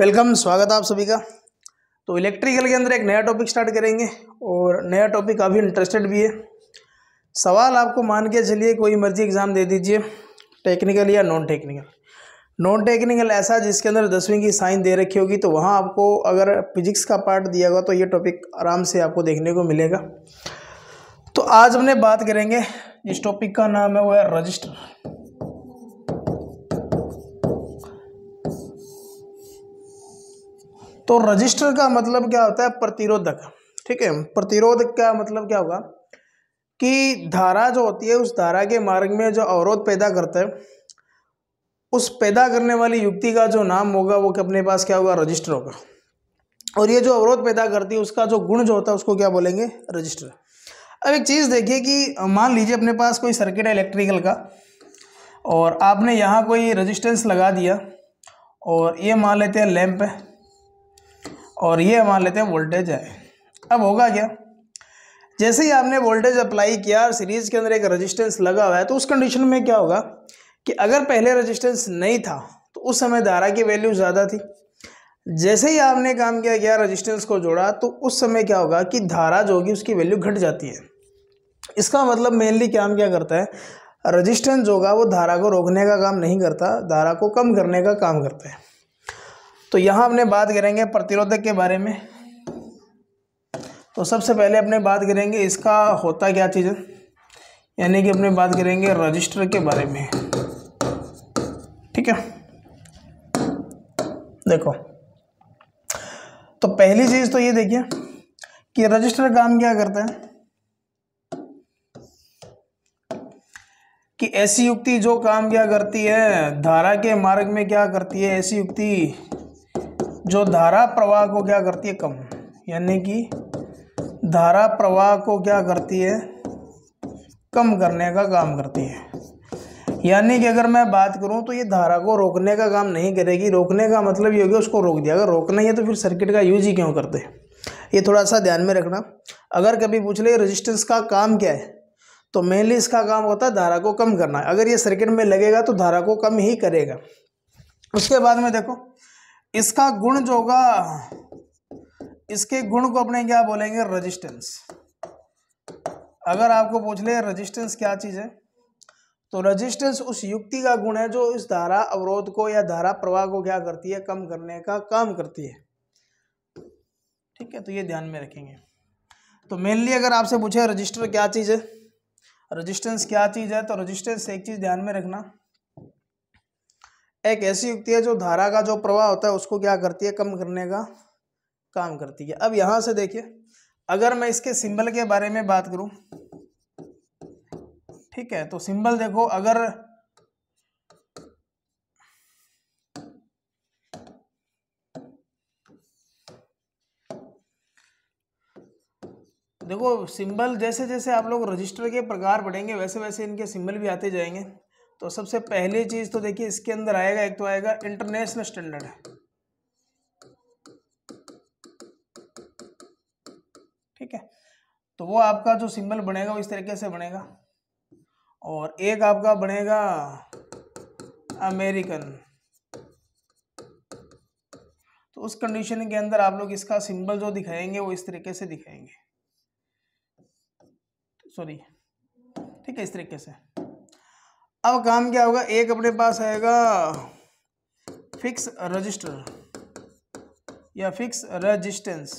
welcome स्वागत आप सभी का तो इलेक्ट्रिकल के अंदर एक नया टॉपिक स्टार्ट करेंगे और नया टॉपिक काफ़ी इंटरेस्टेड भी है सवाल आपको मान के चलिए कोई मर्जी एग्ज़ाम दे दीजिए टेक्निकल या नॉन टेक्निकल नॉन टेक्निकल ऐसा जिसके अंदर दसवीं की साइन दे रखी होगी तो वहाँ आपको अगर फिजिक्स का पार्ट दिया होगा तो ये टॉपिक आराम से आपको देखने को मिलेगा तो आज हमने बात करेंगे जिस टॉपिक का नाम है वो है रजिस्टर तो रजिस्टर का मतलब क्या होता है प्रतिरोधक ठीक है प्रतिरोधक का मतलब क्या होगा कि धारा जो होती है उस धारा के मार्ग में जो अवरोध पैदा करता है उस पैदा करने वाली युक्ति का जो नाम होगा वो अपने पास क्या होगा रजिस्टर होगा और ये जो अवरोध पैदा करती है उसका जो गुण जो होता है उसको क्या बोलेंगे रजिस्टर अब एक चीज़ देखिए कि मान लीजिए अपने पास कोई सर्किट है इलेक्ट्रिकल का और आपने यहाँ कोई रजिस्टेंस लगा दिया और ये मान लेते हैं लैंप है और ये मान लेते हैं वोल्टेज है अब होगा क्या जैसे ही आपने वोल्टेज अप्लाई किया सीरीज़ के अंदर एक रजिस्टेंस लगा हुआ है तो उस कंडीशन में क्या होगा कि अगर पहले रजिस्टेंस नहीं था तो उस समय धारा की वैल्यू ज़्यादा थी जैसे ही आपने काम किया गया रजिस्टेंस को जोड़ा तो उस समय क्या होगा कि धारा जो होगी उसकी वैल्यू घट जाती है इसका मतलब मेनली काम क्या करता है रजिस्टेंस जो होगा वो धारा को रोकने का काम नहीं करता धारा को कम करने का काम करता है तो यहाँ अपने बात करेंगे प्रतिरोधक के बारे में तो सबसे पहले अपने बात करेंगे इसका होता क्या चीज़ है यानी कि अपने बात करेंगे रजिस्टर के बारे में ठीक है देखो तो पहली चीज़ तो ये देखिए कि रजिस्टर काम क्या करता है कि ऐसी युक्ति जो काम क्या करती है धारा के मार्ग में क्या करती है ऐसी युक्ति जो धारा प्रवाह को क्या करती है कम यानी कि धारा प्रवाह को क्या करती है कम करने का काम करती है यानी कि अगर मैं बात करूं तो ये धारा को रोकने का काम नहीं करेगी रोकने का मतलब ये होगा उसको रोक दिया अगर रोकना ही है तो फिर सर्किट का यूज ही क्यों करते हैं ये थोड़ा सा ध्यान में रखना अगर कभी पूछ ले रेजिस्टेंस का काम क्या है तो मेनली इसका काम होता है धारा को कम करना अगर ये सर्किट में लगेगा तो धारा को कम ही करेगा उसके बाद में देखो इसका गुण जो होगा इसके गुण को अपने क्या बोलेंगे रजिस्टेंस अगर आपको पूछ ले रजिस्टेंस क्या चीज़ है तो रजिस्टेंस उस युक्ति का गुण है जो इस धारा अवरोध को या धारा प्रवाह को क्या करती है कम करने का काम करती है ठीक है तो ये ध्यान में रखेंगे तो मेनली अगर आपसे पूछे रजिस्टर क्या चीज़ है रजिस्टेंस क्या चीज़ है तो रजिस्टेंस एक चीज़ ध्यान में रखना एक ऐसी युक्ति है जो धारा का जो प्रवाह होता है उसको क्या करती है कम करने का काम करती है अब यहां से देखिए अगर मैं इसके सिंबल के बारे में बात करूं ठीक है तो सिंबल देखो अगर देखो सिंबल जैसे जैसे आप लोग रजिस्टर के प्रकार बढ़ेंगे वैसे वैसे इनके सिंबल भी आते जाएंगे तो सबसे पहली चीज़ तो देखिए इसके अंदर आएगा एक तो आएगा इंटरनेशनल स्टैंडर्ड ठीक है तो वो आपका जो सिंबल बनेगा वो इस तरीके से बनेगा और एक आपका बनेगा अमेरिकन तो उस कंडीशन के अंदर आप लोग इसका सिंबल जो दिखाएंगे वो इस तरीके से दिखाएंगे सॉरी ठीक है इस तरीके से अब काम क्या होगा एक अपने पास आएगा फिक्स रजिस्टर या फिक्स रजिस्टेंस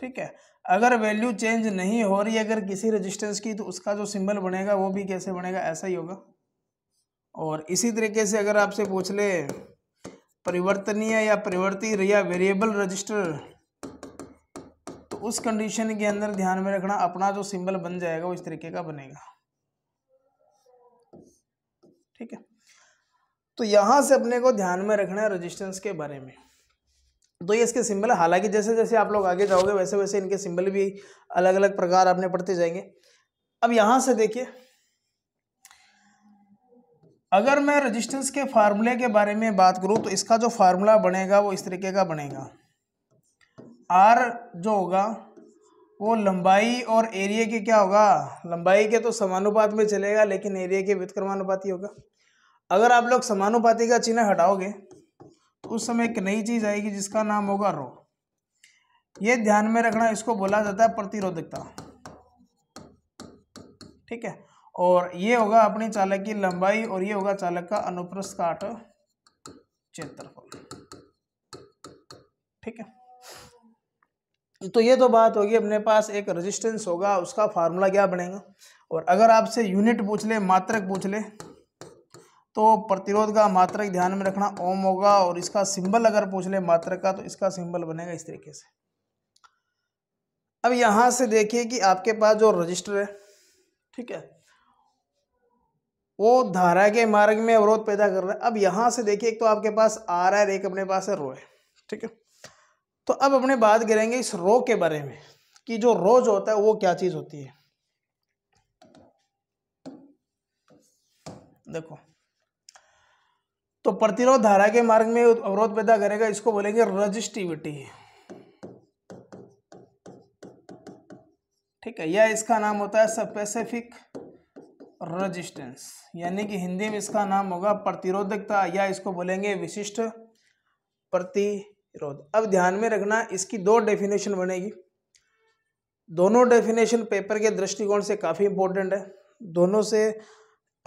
ठीक है अगर वैल्यू चेंज नहीं हो रही अगर किसी रजिस्टेंस की तो उसका जो सिंबल बनेगा वो भी कैसे बनेगा ऐसा ही होगा और इसी तरीके से अगर आपसे पूछ ले परिवर्तनीय या परिवर्ती या वेरिएबल रजिस्टर तो उस कंडीशन के अंदर ध्यान में रखना अपना जो सिंबल बन जाएगा वो इस तरीके का बनेगा ठीक है तो यहाँ से अपने को ध्यान में रखना है रजिस्टेंस के बारे में तो ये इसके सिंबल है हालांकि जैसे जैसे आप लोग आगे जाओगे वैसे वैसे इनके सिंबल भी अलग अलग प्रकार आपने पढ़ते जाएंगे अब यहाँ से देखिए अगर मैं रजिस्टेंस के फार्मूले के बारे में बात करूँ तो इसका जो फार्मूला बनेगा वो इस तरीके का बनेगा आर जो होगा वो लंबाई और एरिया के क्या होगा लंबाई के तो समानुपात में चलेगा लेकिन एरिया के व्युतक्रमानुपात ही होगा अगर आप लोग समानुपाती का चिन्ह हटाओगे तो उस समय एक नई चीज़ आएगी जिसका नाम होगा रो ये ध्यान में रखना इसको बोला जाता है प्रतिरोधकता ठीक है और ये होगा अपनी चालक की लंबाई और ये होगा चालक का अनुप्रस्थ काट क्षेत्रफल ठीक है तो ये तो बात होगी अपने पास एक रेजिस्टेंस होगा उसका फार्मूला क्या बनेगा और अगर आपसे यूनिट पूछ ले मात्रक पूछ ले तो प्रतिरोध का मात्रक ध्यान में रखना ओम होगा और इसका सिंबल अगर पूछ ले मात्रक का तो इसका सिंबल बनेगा इस तरीके से अब यहां से देखिए कि आपके पास जो रजिस्टर है ठीक है वो धारा के मार्ग में अवरोध पैदा कर रहा है अब यहां से देखिए एक तो आपके पास आर है एक अपने पास है रो है ठीक है तो अब अपने बात करेंगे इस रो के बारे में कि जो रो जो होता है वो क्या चीज़ होती है देखो तो प्रतिरोध धारा के मार्ग में अवरोध पैदा करेगा इसको बोलेंगे रजिस्टिविटी ठीक है या इसका नाम होता है स्पेसिफिक रजिस्टेंस यानी कि हिंदी में इसका नाम होगा प्रतिरोधकता या इसको बोलेंगे विशिष्ट प्रतिरोध अब ध्यान में रखना इसकी दो डेफिनेशन बनेगी दोनों डेफिनेशन पेपर के दृष्टिकोण से काफ़ी इंपॉर्टेंट है दोनों से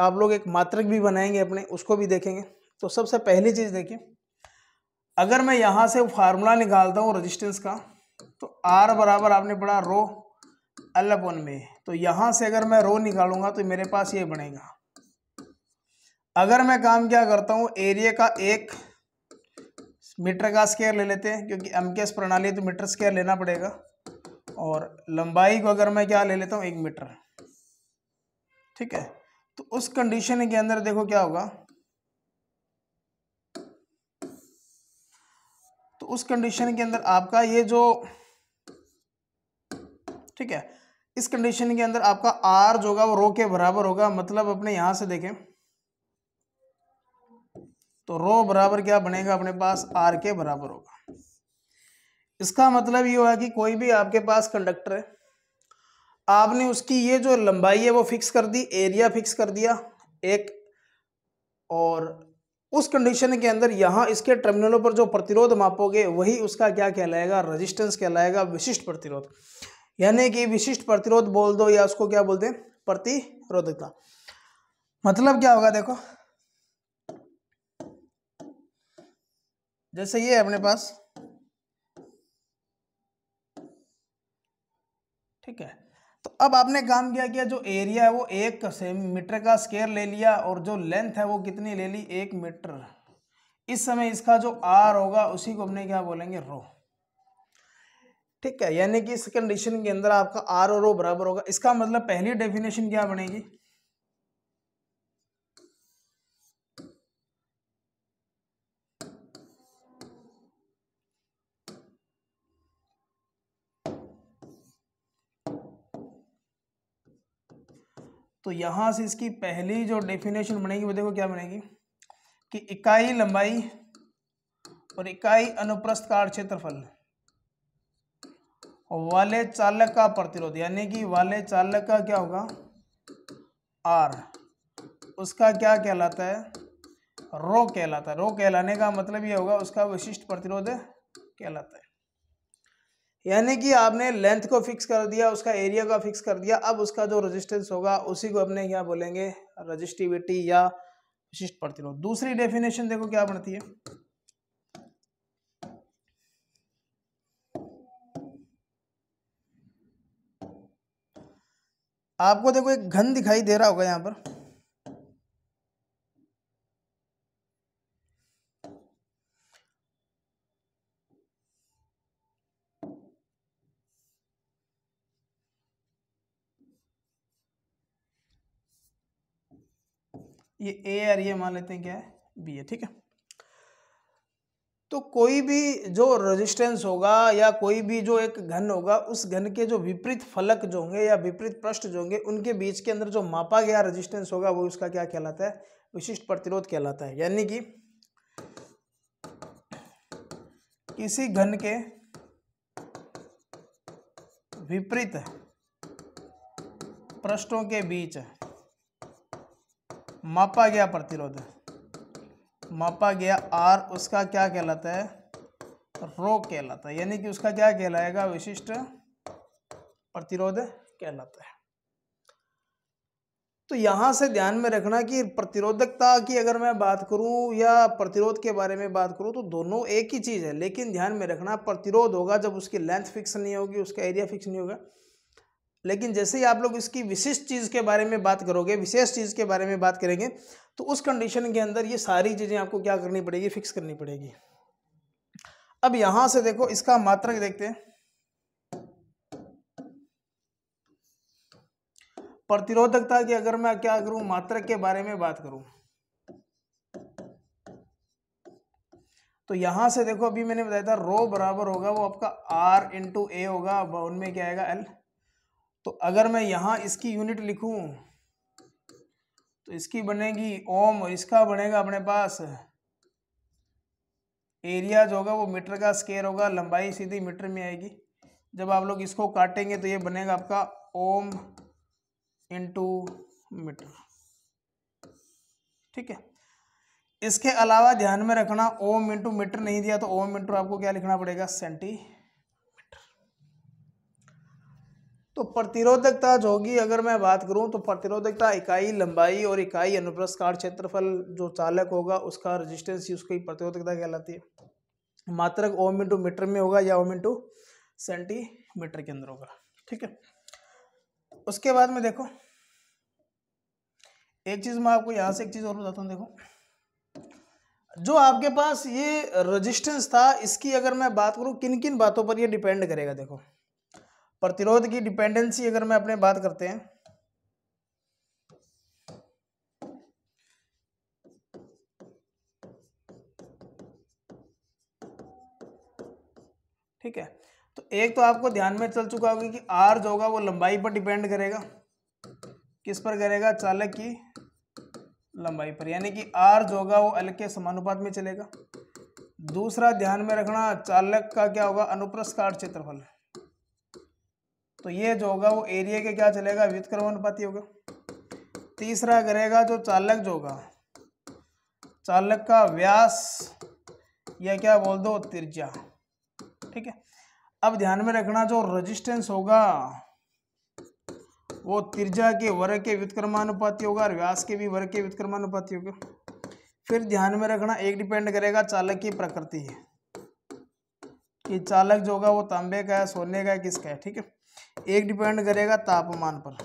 आप लोग एक मात्रक भी बनाएंगे अपने उसको भी देखेंगे तो सबसे पहली चीज़ देखिए अगर मैं यहाँ से फार्मूला निकालता हूँ रजिस्टेंस का तो आर बराबर आपने पढ़ा रो अलपन में तो यहाँ से अगर मैं रो निकालूंगा तो मेरे पास ये बनेगा अगर मैं काम क्या करता हूँ एरिया का एक मीटर का स्केयर ले लेते हैं क्योंकि एम के एस प्रणाली तो मीटर स्केयर लेना पड़ेगा और लंबाई को अगर मैं क्या ले लेता हूँ एक मीटर ठीक है तो उस कंडीशन के अंदर देखो क्या होगा उस कंडीशन के अंदर आपका ये जो ठीक है इस कंडीशन के अंदर आपका आर जो होगा वो रो के बराबर होगा मतलब अपने यहां से देखें तो रो बराबर क्या बनेगा अपने पास आर के बराबर होगा इसका मतलब ये हुआ कि कोई भी आपके पास कंडक्टर है आपने उसकी ये जो लंबाई है वो फिक्स कर दी एरिया फिक्स कर दिया एक और उस कंडीशन के अंदर यहाँ इसके टर्मिनलों पर जो प्रतिरोध मापोगे वही उसका क्या कहलाएगा रजिस्टेंस कहलाएगा विशिष्ट प्रतिरोध यानी कि विशिष्ट प्रतिरोध बोल दो या उसको क्या बोलते हैं प्रतिरोधकता मतलब क्या होगा देखो जैसे ये अपने पास ठीक है तो अब आपने काम क्या किया जो एरिया है वो एक मीटर का स्केयर ले लिया और जो लेंथ है वो कितनी ले ली एक मीटर इस समय इसका जो आर होगा उसी को अपने क्या बोलेंगे रो ठीक है यानी कि इस कंडीशन के अंदर आपका आर और रो बराबर होगा इसका मतलब पहली डेफिनेशन क्या बनेगी तो यहाँ से इसकी पहली जो डेफिनेशन बनेगी वो देखो क्या बनेगी कि इकाई लंबाई और इकाई अनुप्रस्थ कार क्षेत्रफल वाले चालक का प्रतिरोध यानी कि वाले चालक का क्या होगा आर उसका क्या कहलाता है रो कहलाता है रो कहलाने का मतलब ये होगा उसका विशिष्ट प्रतिरोध कहलाता है यानी कि आपने लेंथ को फिक्स कर दिया उसका एरिया का फिक्स कर दिया अब उसका जो रेजिस्टेंस होगा उसी को अपने क्या बोलेंगे रजिस्टिविटी या विशिष्ट प्रतिरोध दूसरी डेफिनेशन देखो क्या बनती है आपको देखो एक घन दिखाई दे रहा होगा यहां पर ये ए और ये मान लेते हैं क्या है बी है ठीक है तो कोई भी जो रेजिस्टेंस होगा या कोई भी जो एक घन होगा उस घन के जो विपरीत फलक जो होंगे या विपरीत पृष्ठ जो होंगे उनके बीच के अंदर जो मापा गया रेजिस्टेंस होगा वो उसका क्या कहलाता है विशिष्ट प्रतिरोध कहलाता है यानी कि किसी घन के विपरीत पृष्ठों के बीच मापा गया प्रतिरोध मापा गया आर उसका क्या कहलाता है रो कहलाता है यानी कि उसका क्या कहलाएगा विशिष्ट प्रतिरोध कहलाता है तो यहां से ध्यान में रखना कि प्रतिरोधकता की अगर मैं बात करूं या प्रतिरोध के बारे में बात करूं तो दोनों एक ही चीज़ है लेकिन ध्यान में रखना प्रतिरोध होगा जब उसकी लेंथ फिक्स नहीं होगी उसका एरिया फिक्स नहीं होगा लेकिन जैसे ही आप लोग इसकी विशिष्ट चीज़ के बारे में बात करोगे विशेष चीज़ के बारे में बात करेंगे तो उस कंडीशन के अंदर ये सारी चीज़ें आपको क्या करनी पड़ेगी फिक्स करनी पड़ेगी अब यहाँ से देखो इसका मात्रक देखते हैं प्रतिरोधकता की अगर मैं क्या करूं मात्रक के बारे में बात करूं तो यहां से देखो अभी मैंने बताया था रो बराबर होगा वो आपका आर इंटू ए होगा उनमें क्या आएगा एल तो अगर मैं यहाँ इसकी यूनिट लिखूँ तो इसकी बनेगी ओम और इसका बनेगा अपने पास एरिया जो होगा वो मीटर का स्केयर होगा लंबाई सीधी मीटर में आएगी जब आप लोग इसको काटेंगे तो ये बनेगा आपका ओम इनटू मीटर ठीक है इसके अलावा ध्यान में रखना ओम इंटू मीटर नहीं दिया तो ओम इंटू आपको क्या लिखना पड़ेगा सेंटी तो प्रतिरोधकता जो होगी अगर मैं बात करूं तो प्रतिरोधकता इकाई लंबाई और इकाई अनुप्रस्थ काट क्षेत्रफल जो चालक होगा उसका रेजिस्टेंस उसकी प्रतिरोधकता कहलाती है मात्रक ओम इंटू मीटर में होगा या ओम इंटू सेंटीमीटर के अंदर होगा ठीक है उसके बाद में देखो एक चीज़ मैं आपको यहाँ से एक चीज़ और बताता हूँ देखो जो आपके पास ये रजिस्टेंस था इसकी अगर मैं बात करूँ किन किन बातों पर यह डिपेंड करेगा देखो प्रतिरोध की डिपेंडेंसी अगर मैं अपने बात करते हैं ठीक है तो एक तो आपको ध्यान में चल चुका होगा कि आर जो होगा वो लंबाई पर डिपेंड करेगा किस पर करेगा चालक की लंबाई पर यानी कि आर जो होगा वो एल के समानुपात में चलेगा दूसरा ध्यान में रखना चालक का क्या होगा अनुप्रस्थ काट क्षेत्रफल तो ये जो होगा वो एरिया के क्या चलेगा व्युतक्रमणपाती होगा तीसरा करेगा जो चालक जो होगा चालक का व्यास या क्या बोल दो त्रिज्या ठीक है अब ध्यान में रखना जो रेजिस्टेंस होगा वो त्रिज्या के वर्ग के व्युतक्रमानुपाती होगा और व्यास के भी वर्ग के व्युतक्रमानुपाती होगा फिर ध्यान में रखना एक डिपेंड करेगा चालक की प्रकृति कि चालक जो होगा वो तांबे का है सोने का है किसका है ठीक है एक डिपेंड करेगा तापमान पर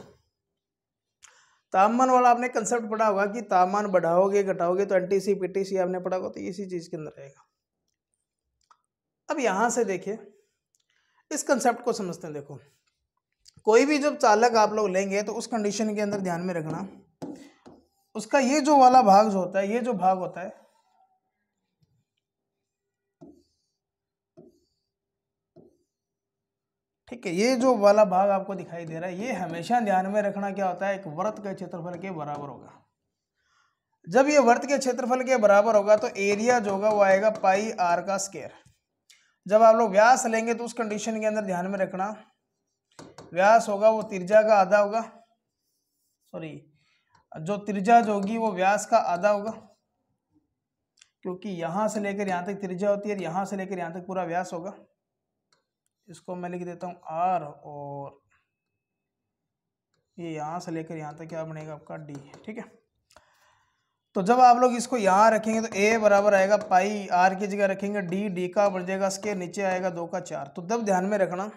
तापमान वाला आपने कंसेप्ट पढ़ा होगा कि तापमान बढ़ाओगे घटाओगे तो एन पीटीसी आपने पढ़ा होगा तो इसी चीज़ के अंदर रहेगा अब यहां से देखिए इस कंसेप्ट को समझते हैं देखो कोई भी जब चालक आप लोग लेंगे तो उस कंडीशन के अंदर ध्यान में रखना उसका ये जो वाला भाग जो होता है ये जो भाग होता है ठीक है ये जो वाला भाग आपको दिखाई दे रहा है ये हमेशा ध्यान में रखना क्या होता है एक वर्त के क्षेत्रफल के बराबर होगा जब ये वर्त के क्षेत्रफल के बराबर होगा तो एरिया जो होगा वो आएगा पाई आर का स्केयर जब आप लोग व्यास लेंगे तो उस कंडीशन के अंदर ध्यान में रखना व्यास होगा वो तिरजा का आधा होगा सॉरी जो त्रिज्या जो होगी वो व्यास का आधा होगा क्योंकि यहां से लेकर यहां तक त्रिज्या होती है यहां से लेकर यहां तक पूरा व्यास होगा इसको मैं लिख देता हूँ आर और ये यहाँ से लेकर यहाँ तक क्या बनेगा आपका डी ठीक है तो जब आप लोग इसको यहाँ रखेंगे तो ए बराबर आएगा पाई आर की जगह रखेंगे डी डी का बढ़ जाएगा स्केयर नीचे आएगा दो का चार तो तब ध्यान में रखना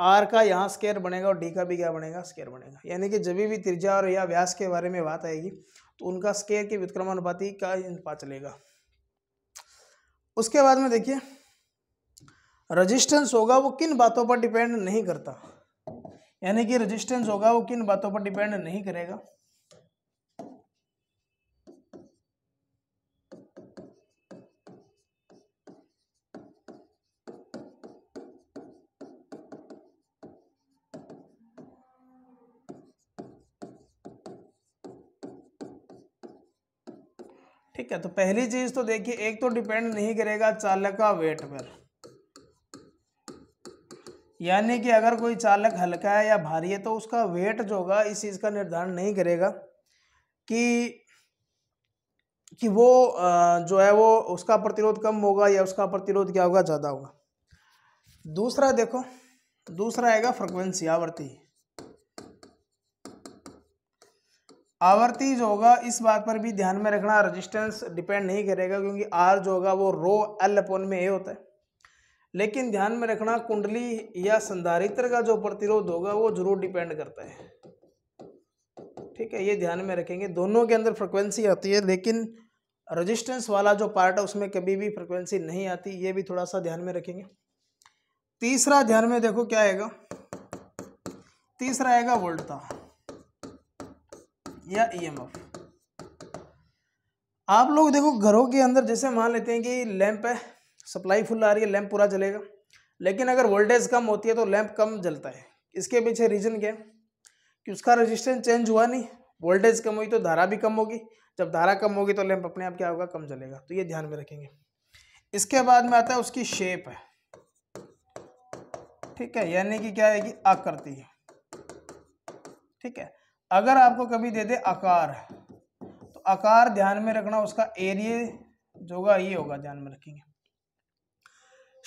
आर का यहाँ स्केयर बनेगा और डी का भी क्या बनेगा स्केयर बनेगा यानी कि जब भी त्रिज्या और या व्यास के बारे में बात आएगी तो उनका स्केयर के विक्रमानुपाति का अनुपात चलेगा उसके बाद में देखिए रजिस्टेंस होगा वो किन बातों पर डिपेंड नहीं करता यानी कि रजिस्टेंस होगा वो किन बातों पर डिपेंड नहीं करेगा ठीक है तो पहली चीज तो देखिए एक तो डिपेंड नहीं करेगा चालक का वेट पर यानी कि अगर कोई चालक हल्का है या भारी है तो उसका वेट जो होगा इस चीज़ का निर्धारण नहीं करेगा कि कि वो जो है वो उसका प्रतिरोध कम होगा या उसका प्रतिरोध क्या होगा ज़्यादा होगा दूसरा देखो दूसरा आएगा फ्रिक्वेंसी आवर्ती आवर्ती जो होगा इस बात पर भी ध्यान में रखना रेजिस्टेंस डिपेंड नहीं करेगा क्योंकि आर जो होगा वो रो एल अपन में ए होता है लेकिन ध्यान में रखना कुंडली या संधारित्र का जो प्रतिरोध होगा वो जरूर डिपेंड करता है ठीक है ये ध्यान में रखेंगे दोनों के अंदर फ्रिक्वेंसी आती है लेकिन रेजिस्टेंस वाला जो पार्ट है उसमें कभी भी फ्रिक्वेंसी नहीं आती ये भी थोड़ा सा ध्यान में रखेंगे तीसरा ध्यान में देखो क्या आएगा तीसरा आएगा वोल्टता या ई e आप लोग देखो घरों के अंदर जैसे मान लेते हैं कि लैंप है सप्लाई फुल आ रही है लैंप पूरा जलेगा लेकिन अगर वोल्टेज कम होती है तो लैंप कम जलता है इसके पीछे रीज़न क्या है कि उसका रजिस्टेंस चेंज हुआ नहीं वोल्टेज कम हुई तो धारा भी कम होगी जब धारा कम होगी तो लैंप अपने आप क्या होगा कम जलेगा तो ये ध्यान में रखेंगे इसके बाद में आता है उसकी शेप है ठीक है यानी कि क्या है कि आकृति ठीक है अगर आपको कभी दे दे आकार तो आकार ध्यान में रखना उसका एरिए जो होगा ये होगा ध्यान में रखेंगे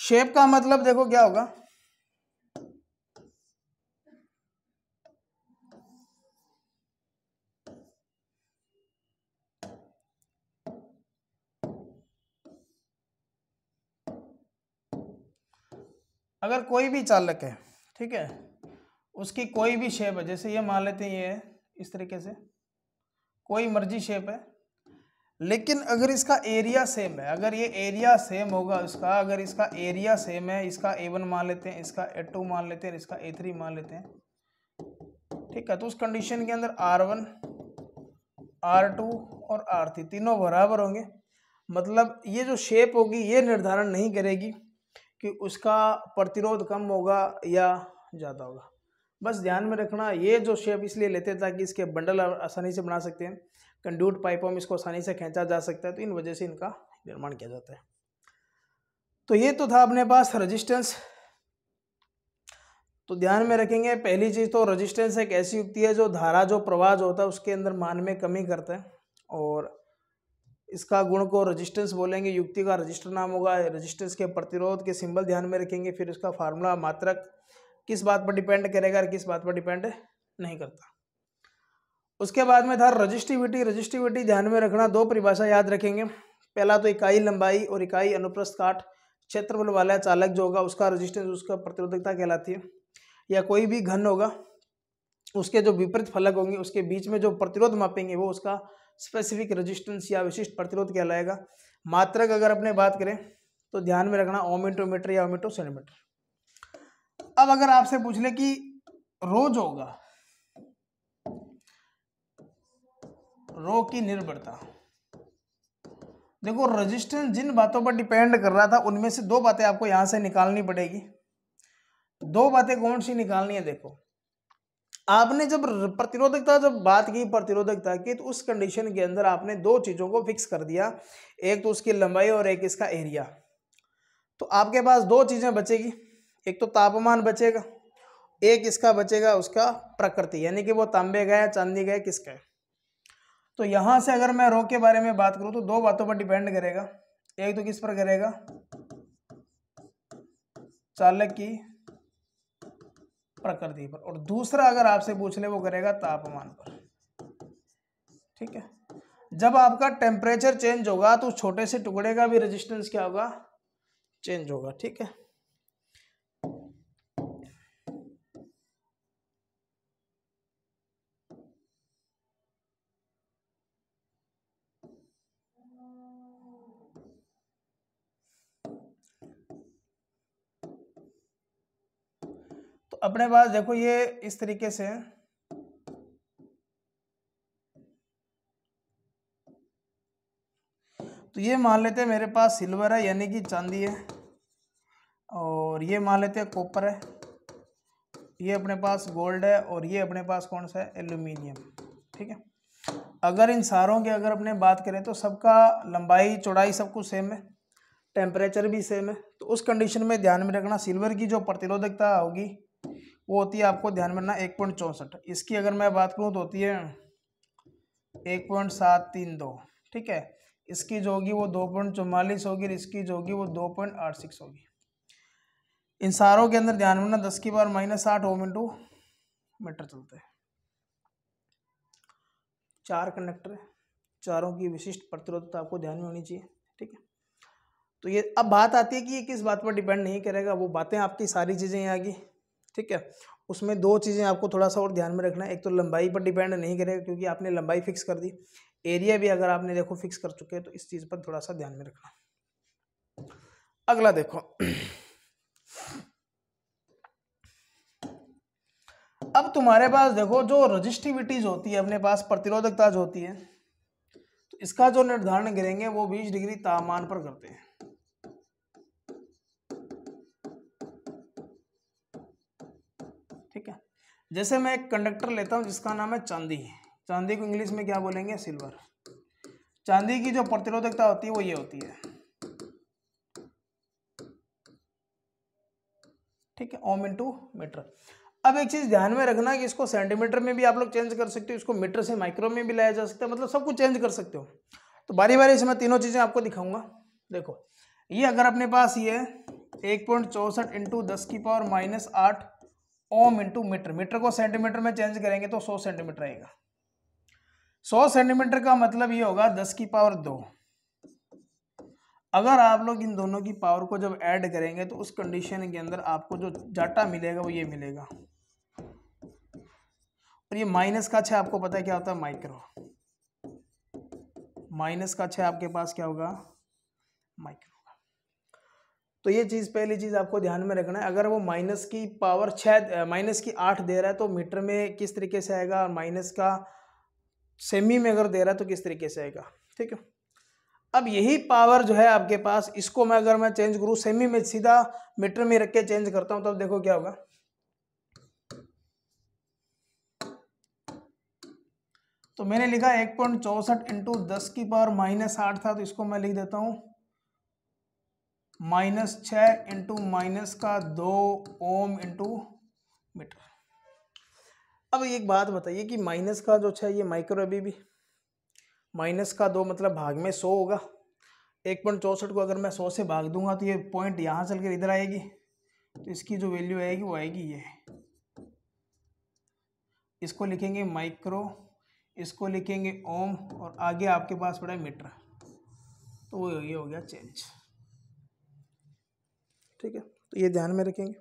शेप का मतलब देखो क्या होगा अगर कोई भी चालक है ठीक है उसकी कोई भी शेप है जैसे ये मान लेते हैं ये है इस तरीके से कोई मर्जी शेप है लेकिन अगर इसका एरिया सेम है अगर ये एरिया सेम होगा उसका अगर इसका एरिया सेम है इसका ए वन मान लेते हैं इसका ए टू मान लेते हैं इसका ए थ्री मान लेते हैं ठीक है तो उस कंडीशन के अंदर आर वन आर टू और आर थ्री तीनों बराबर होंगे मतलब ये जो शेप होगी ये निर्धारण नहीं करेगी कि उसका प्रतिरोध कम होगा या ज़्यादा होगा बस ध्यान में रखना ये जो शेप इसलिए लेते हैं ताकि इसके बंडल आसानी से बना सकते हैं कंड्यूट पाइपों में इसको आसानी से खींचा जा सकता है तो इन वजह से इनका निर्माण किया जाता है तो ये तो था अपने पास रजिस्टेंस तो ध्यान में रखेंगे पहली चीज़ तो रजिस्टेंस एक ऐसी युक्ति है जो धारा जो प्रवाह जो होता है उसके अंदर मान में कमी करता है और इसका गुण को रजिस्टेंस बोलेंगे युक्ति का रजिस्टर नाम होगा रजिस्टेंस के प्रतिरोध के सिंबल ध्यान में रखेंगे फिर उसका फार्मूला मात्रक किस बात पर डिपेंड करेगा और किस बात पर डिपेंड नहीं करता उसके बाद में था रजिस्टिविटी रजिस्टिविटी ध्यान में रखना दो परिभाषा याद रखेंगे पहला तो इकाई लंबाई और इकाई अनुप्रस्थ काट क्षेत्रफल वाला चालक जो होगा उसका रजिस्टेंस उसका प्रतिरोधकता कहलाती है या कोई भी घन होगा उसके जो विपरीत फलक होंगे उसके बीच में जो प्रतिरोध मापेंगे वो उसका स्पेसिफिक रजिस्टेंस या विशिष्ट प्रतिरोध कहलाएगा मात्रक अगर अपने बात करें तो ध्यान में रखना ओमेटोमीटर या ओमेटो सेंटीमीटर अब अगर आपसे पूछ ले कि रोज होगा रो की निर्भरता देखो रेजिस्टेंस जिन बातों पर डिपेंड कर रहा था उनमें से दो बातें आपको यहां से निकालनी पड़ेगी दो बातें कौन सी निकालनी है देखो आपने जब प्रतिरोधकता जब बात की प्रतिरोधकता की तो उस कंडीशन के अंदर आपने दो चीज़ों को फिक्स कर दिया एक तो उसकी लंबाई और एक इसका एरिया तो आपके पास दो चीज़ें बचेगी एक तो तापमान बचेगा एक इसका बचेगा उसका प्रकृति यानी कि वो तांबे का है चांदी का है किसका है तो यहाँ से अगर मैं रो के बारे में बात करूँ तो दो बातों पर डिपेंड करेगा एक तो किस पर करेगा चालक की प्रकृति पर और दूसरा अगर आपसे पूछ ले वो करेगा तापमान पर ठीक है जब आपका टेम्परेचर चेंज होगा तो छोटे से टुकड़े का भी रेजिस्टेंस क्या होगा चेंज होगा ठीक है अपने पास देखो ये इस तरीके से है तो ये मान लेते हैं मेरे पास सिल्वर है यानी कि चांदी है और ये मान लेते हैं कॉपर है ये अपने पास गोल्ड है और ये अपने पास कौन सा है एल्यूमिनियम ठीक है अगर इन सारों की अगर अपने बात करें तो सबका लंबाई चौड़ाई सब कुछ सेम है टेम्परेचर भी सेम है तो उस कंडीशन में ध्यान में रखना सिल्वर की जो प्रतिरोधकता होगी वो होती है आपको ध्यान में रखना एक पॉइंट चौंसठ इसकी अगर मैं बात करूँ तो होती है एक पॉइंट सात तीन दो ठीक है इसकी जो होगी वो दो पॉइंट चौवालीस होगी और इसकी जो होगी वो दो पॉइंट आठ सिक्स होगी इन सारों के अंदर ध्यान में रखना दस की बार माइनस साठ ओम इंटू मीटर चलते हैं चार कंडक्टर है चारों की विशिष्ट प्रतिरोधता आपको ध्यान में होनी चाहिए ठीक है तो ये अब बात आती है कि ये किस बात पर डिपेंड नहीं करेगा वो बातें आपकी सारी चीज़ें यहाँ गई ठीक है उसमें दो चीज़ें आपको थोड़ा सा और ध्यान में रखना है एक तो लंबाई पर डिपेंड नहीं करेगा क्योंकि आपने लंबाई फिक्स कर दी एरिया भी अगर आपने देखो फिक्स कर चुके हैं तो इस चीज़ पर थोड़ा सा ध्यान में रखना अगला देखो अब तुम्हारे पास देखो जो रजिस्टिविटीज होती है अपने पास प्रतिरोधकता जो होती है तो इसका जो निर्धारण करेंगे वो बीस डिग्री तापमान पर करते हैं जैसे मैं एक कंडक्टर लेता हूँ जिसका नाम है चांदी चांदी को इंग्लिश में क्या बोलेंगे सिल्वर चांदी की जो प्रतिरोधकता होती है वो ये होती है ठीक है ओम इंटू मीटर अब एक चीज़ ध्यान में रखना कि इसको सेंटीमीटर में भी आप लोग चेंज कर सकते हो इसको मीटर से माइक्रो में भी लाया जा सकता है मतलब सब कुछ चेंज कर सकते हो तो बारी बारी से मैं तीनों चीज़ें आपको दिखाऊंगा देखो ये अगर अपने पास ये एक पॉइंट चौसठ इंटू दस की पावर माइनस आठ ओम इंटू मीटर मीटर को सेंटीमीटर में चेंज करेंगे तो सौ सेंटीमीटर आएगा सौ सेंटीमीटर का मतलब ये होगा दस की पावर दो अगर आप लोग इन दोनों की पावर को जब ऐड करेंगे तो उस कंडीशन के अंदर आपको जो डाटा मिलेगा वो ये मिलेगा और ये माइनस का छ आपको पता है क्या होता है माइक्रो माइनस का छ आपके पास क्या होगा माइक्रो तो ये चीज़ पहली चीज़ आपको ध्यान में रखना है अगर वो माइनस की पावर छः माइनस की आठ दे रहा है तो मीटर में किस तरीके से आएगा और माइनस का सेमी में अगर दे रहा है तो किस तरीके से आएगा ठीक है अब यही पावर जो है आपके पास इसको मैं अगर मैं चेंज करूँ सेमी में सीधा मीटर में रख के चेंज करता हूँ तो देखो क्या होगा तो मैंने लिखा एक पॉइंट चौसठ इंटू दस की पावर माइनस आठ था तो इसको मैं लिख देता हूँ माइनस छः इंटू माइनस का दो ओम इंटू मीटर अब एक बात बताइए कि माइनस का जो छः ये माइक्रो अभी भी माइनस का दो मतलब भाग में सौ होगा एक पॉइंट चौंसठ को अगर मैं सौ से भाग दूंगा तो ये पॉइंट यहाँ चलकर इधर आएगी तो इसकी जो वैल्यू आएगी वो आएगी ये इसको लिखेंगे माइक्रो इसको लिखेंगे ओम और आगे आपके पास पड़ा है मीटर तो वो ये हो गया चेंज ठीक है तो ये ध्यान में रखेंगे